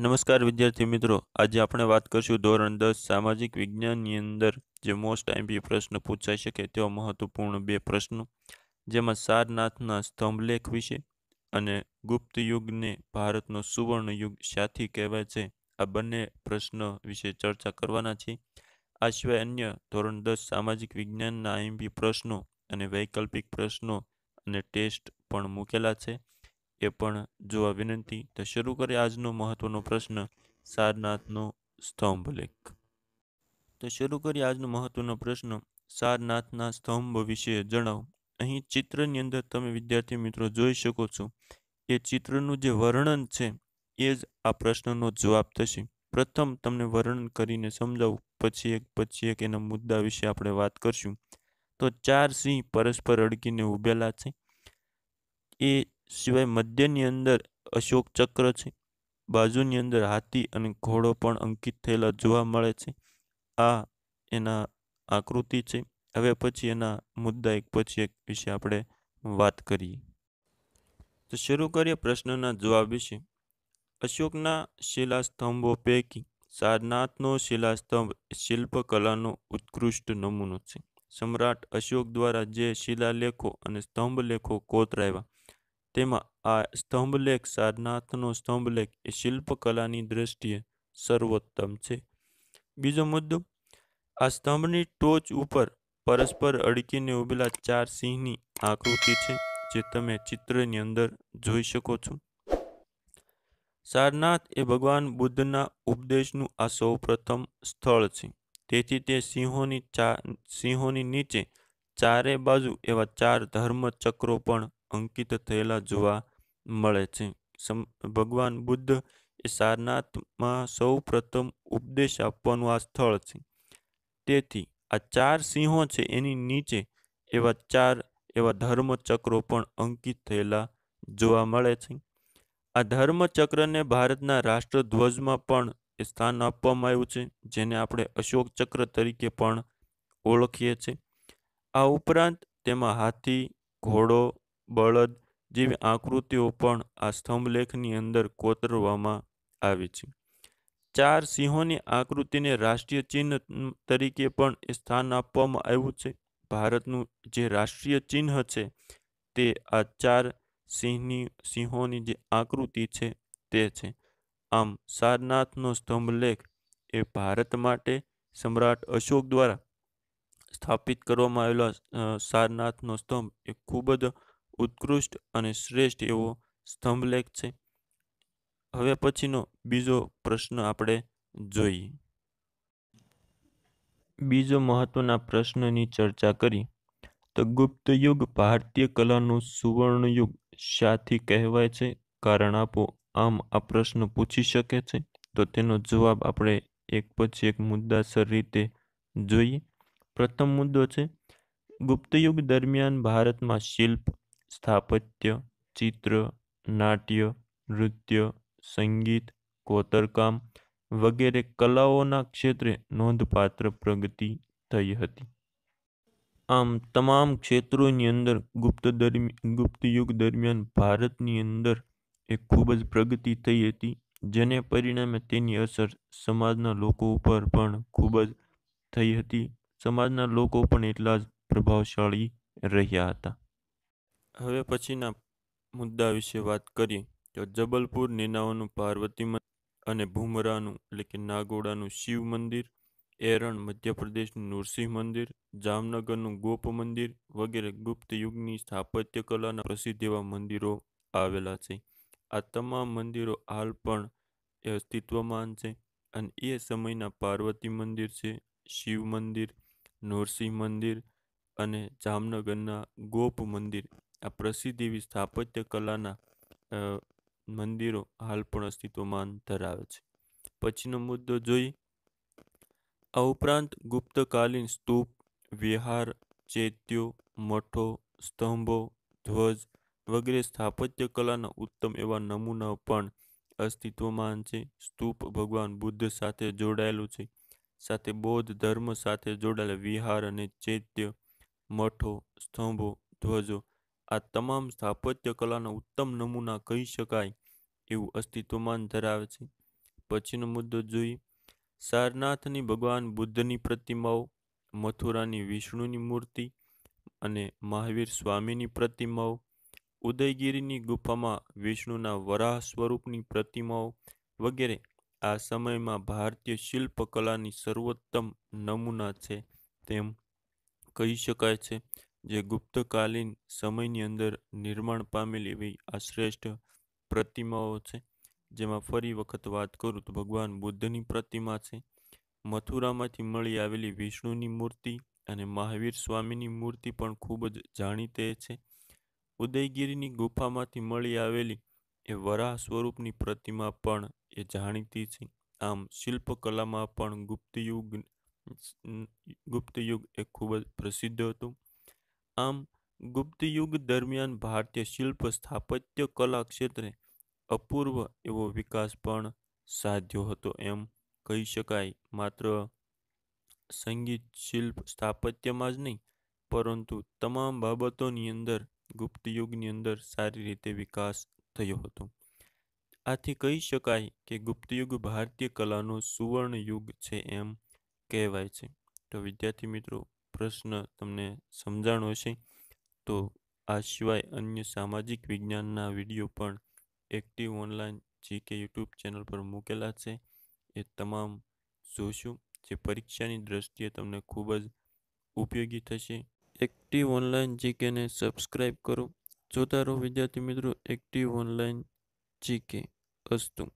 નમસ્કાર વિદ્યાર્થી મિત્રો આજે આપણે વાત કરીશું ધોરણ દસ સામાજિક વિજ્ઞાનની અંદર જે મોસ્ટ આઈમ્પી પ્રશ્ન પૂછાઈ શકે તેવા મહત્વપૂર્ણ બે પ્રશ્નો જેમાં સારનાથના સ્તંભલેખ વિશે અને ગુપ્ત યુગને ભારતનો સુવર્ણ યુગ સાથી કહેવાય છે આ બંને પ્રશ્ન વિશે ચર્ચા કરવાના છે આ સિવાય અન્ય ધોરણ દસ સામાજિક વિજ્ઞાનના આઈમ્પી પ્રશ્નો અને વૈકલ્પિક પ્રશ્નો અને ટેસ્ટ પણ મૂકેલા છે એ પણ જોવા વિનંતી તો શરૂ કરીએ આજનો મહત્વનો પ્રશ્ન સારનાથનો સ્તંભ લેખ તો શરૂ કરીએ આજનો મહત્વનો પ્રશ્ન સારનાથના સ્તંભ વિશે જણાવો અહીં ચિત્રની અંદર તમે વિદ્યાર્થી મિત્રો જોઈ શકો છો એ ચિત્રનું જે વર્ણન છે એ જ આ પ્રશ્નનો જવાબ થશે પ્રથમ તમને વર્ણન કરીને સમજાવું પછી એક પછી એક એના મુદ્દા વિશે આપણે વાત કરશું તો ચાર સિંહ પરસ્પર અડકીને ઉભેલા છે એ સિવાય મધ્યની અંદર અશોક ચક્ર છે બાજુની અંદર હાથી અને ઘોડો પણ અંકિત થયેલા જોવા મળે છે આ એના આકૃતિ છે હવે પછી એના મુદ્દા એક પછી એક વિશે આપણે વાત કરીએ તો શરૂ કરીએ પ્રશ્નના જવાબ વિશે અશોકના શિલાસ્તંભો પૈકી સારનાથનો શિલાસ્તંભ શિલ્પકલાનો ઉત્કૃષ્ટ નમૂનો છે સમ્રાટ અશોક દ્વારા જે શિલાલેખો અને સ્તંભલેખો કોતરાવ્યા તેમાં આ સ્તંભલેખ સારનાથનો સ્તંભલેખ એ શિલ્પકલાની દ્રષ્ટિએ સર્વોત્તમ છે બીજો મુદ્દો આ સ્તંભની ટોચ ઉપર પરસ્પર અડકીને ઉભેલા ચાર સિંહની આકૃતિ છે જે તમે ચિત્રની અંદર જોઈ શકો છો સારનાથ એ ભગવાન બુદ્ધના ઉપદેશનું આ સૌપ્રથમ સ્થળ છે તેથી તે સિંહોની ચા સિંહોની નીચે ચારે બાજુ એવા ચાર ધર્મ ચક્રો પણ અંકિત થયેલા જોવા મળે છે ભગવાન બુદ્ધ એ સારનાથમાં સૌ પ્રથમ ઉપદેશ આપવાનું આ સ્થળ છે તેથી આ ચાર સિંહો છે એની નીચે એવા ચાર એવા ધર્મચક્રો પણ અંકિત થયેલા જોવા મળે છે આ ધર્મચક્રને ભારતના રાષ્ટ્રધ્વજમાં પણ સ્થાન આપવામાં આવ્યું છે જેને આપણે અશોક ચક્ર તરીકે પણ ઓળખીએ છીએ આ ઉપરાંત તેમાં હાથી ઘોડો બળદ જેવી આકૃતિઓ પણ આ સ્તંભલેખની અંદર કોતરવામાં આવી છે ચાર સિંહોની આકૃતિને રાષ્ટ્રીય ચિહ્ન તરીકે પણ સ્થાન આપવામાં આવ્યું છે ભારતનું જે રાષ્ટ્રીય ચિહ્ન છે તે આ ચાર સિંહની સિંહોની જે આકૃતિ છે તે છે આમ સારનાથનો સ્તંભલેખ એ ભારત માટે સમ્રાટ અશોક દ્વારા સ્થાપિત કરવામાં આવેલો સારનાથનો સ્તંભ એ ખૂબ જ ઉત્કૃષ્ટ અને શ્રેષ્ઠ એવો સ્તંભલેખ છે હવે પછીનો બીજો પ્રશ્ન આપણે જોઈએ બીજો મહત્વના પ્રશ્નની ચર્ચા કરી તો ગુપ્ત યુગ ભારતીય કલાનું સુવર્ણ યુગ શાથી કહેવાય છે કારણ આપો આમ આ પ્રશ્ન પૂછી શકે છે તો તેનો જવાબ આપણે એક પછી એક મુદ્દાસર રીતે જોઈએ પ્રથમ મુદ્દો છે ગુપ્ત યુગ દરમિયાન ભારતમાં શિલ્પ સ્થાપત્ય ચિત્ર નાટ્ય નૃત્ય સંગીત કોતરકામ વગેરે કલાઓના ક્ષેત્રે નોંધપાત્ર પ્રગતિ થઈ હતી આમ તમામ ક્ષેત્રોની અંદર ગુપ્ત ગુપ્ત ગુપ્તયુગ દરમિયાન ભારતની અંદર એ ખૂબ જ પ્રગતિ થઈ હતી જેને પરિણામે તેની અસર સમાજના લોકો ઉપર પણ ખૂબ જ થઈ હતી સમાજના લોકો પણ એટલા જ પ્રભાવશાળી રહ્યા હતા હવે પછીના મુદ્દા વિશે વાત કરીએ તો જબલપુર નેનાઓનું પાર્વતી મંદિર અને ભૂમરાનું એટલે કે નાગોડાનું શિવ મંદિર એરણ મધ્યપ્રદેશનું નૃસિંહ મંદિર જામનગરનું ગોપ મંદિર વગેરે ગુપ્ત યુગની સ્થાપત્ય કલાના પ્રસિદ્ધ એવા મંદિરો આવેલા છે આ તમામ મંદિરો હાલ પણ એ અસ્તિત્વમાં છે અને એ સમયના પાર્વતી મંદિર છે શિવ મંદિર નૃસિંહ મંદિર અને જામનગરના ગોપ મંદિર આ પ્રસિદ્ધ એવી સ્થાપત્ય કલાના મંદિરો હાલ પણ અસ્તિત્વમાન ધરાવે છે પછીનો મુદ્દો જોઈએ આ ઉપરાંત ગુપ્તકાલીન સ્તૂપ વિહાર ચેત્યો મઠો સ્તંભો ધ્વજ વગેરે સ્થાપત્ય કલાના ઉત્તમ એવા નમૂના પણ અસ્તિત્વમાન છે સ્તૂપ ભગવાન બુદ્ધ સાથે જોડાયેલું છે સાથે બૌદ્ધ ધર્મ સાથે જોડાયેલા વિહાર અને ચૈત્ય મઠો સ્તંભો ધ્વજો આ તમામ સ્થાપત્ય સ્થાપત્યકલાના ઉત્તમ નમૂના કહી શકાય એવું અસ્તિત્વમાન ધરાવે છે પછીનો મુદ્દો જોઈએ સારનાથની ભગવાન બુદ્ધની પ્રતિમાઓ મથુરાની વિષ્ણુની મૂર્તિ અને મહાવીર સ્વામીની પ્રતિમાઓ ઉદયગીરીની ગુફામાં વિષ્ણુના વરાહ સ્વરૂપની પ્રતિમાઓ વગેરે આ સમયમાં ભારતીય શિલ્પકલાની સર્વોત્તમ નમૂના છે તેમ કહી શકાય છે જે ગુપ્તકાલીન સમયની અંદર નિર્માણ પામેલી એવી આ શ્રેષ્ઠ પ્રતિમાઓ છે જેમાં ફરી વખત વાત કરું તો ભગવાન બુદ્ધની પ્રતિમા છે મથુરામાંથી મળી આવેલી વિષ્ણુની મૂર્તિ અને મહાવીર સ્વામીની મૂર્તિ પણ ખૂબ જ જાણીતે છે ઉદયગીરીની ગુફામાંથી મળી આવેલી એ વરાહ સ્વરૂપની પ્રતિમા પણ એ જાણીતી છે આમ શિલ્પકલામાં પણ ગુપ્તયુગ ગુપ્તયુગ એ ખૂબ જ પ્રસિદ્ધ હતું આમ ગુપ્તયુગ દરમિયાન ભારતીય શિલ્પ સ્થાપત્ય કલા ક્ષેત્રે અપૂર્વ એવો વિકાસ પણ સાધ્યો હતો એમ કહી શકાય માત્ર સંગીત શિલ્પ સ્થાપત્યમાં જ નહીં પરંતુ તમામ બાબતોની અંદર ગુપ્તયુગની અંદર સારી રીતે વિકાસ થયો હતો આથી કહી શકાય કે ગુપ્તયુગ ભારતીય કલાનો સુવર્ણ યુગ છે એમ કહેવાય છે તો વિદ્યાર્થી મિત્રો પ્રશ્ન તમને સમજાણો હશે તો આ સિવાય અન્ય સામાજિક વિજ્ઞાનના વિડીયો પણ active online GK YouTube channel પર મૂકેલા છે એ તમામ જોશું જે પરીક્ષાની દ્રષ્ટિએ તમને ખૂબ જ ઉપયોગી થશે એક્ટિવ ઓનલાઈન જીકેને સબસ્ક્રાઈબ કરો જોતા રહો વિદ્યાર્થી મિત્રો એક્ટિવ ઓનલાઈન જીકે અસ્તું